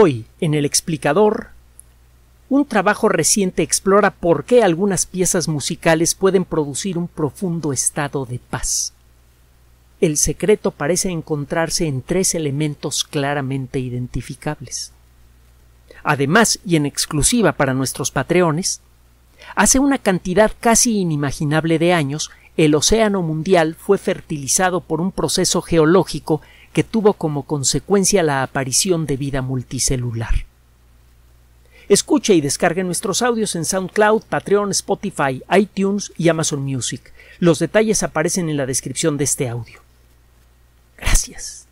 Hoy, en el explicador, un trabajo reciente explora por qué algunas piezas musicales pueden producir un profundo estado de paz. El secreto parece encontrarse en tres elementos claramente identificables. Además, y en exclusiva para nuestros patreones, hace una cantidad casi inimaginable de años el océano mundial fue fertilizado por un proceso geológico que tuvo como consecuencia la aparición de vida multicelular. Escuche y descargue nuestros audios en SoundCloud, Patreon, Spotify, iTunes y Amazon Music. Los detalles aparecen en la descripción de este audio. Gracias.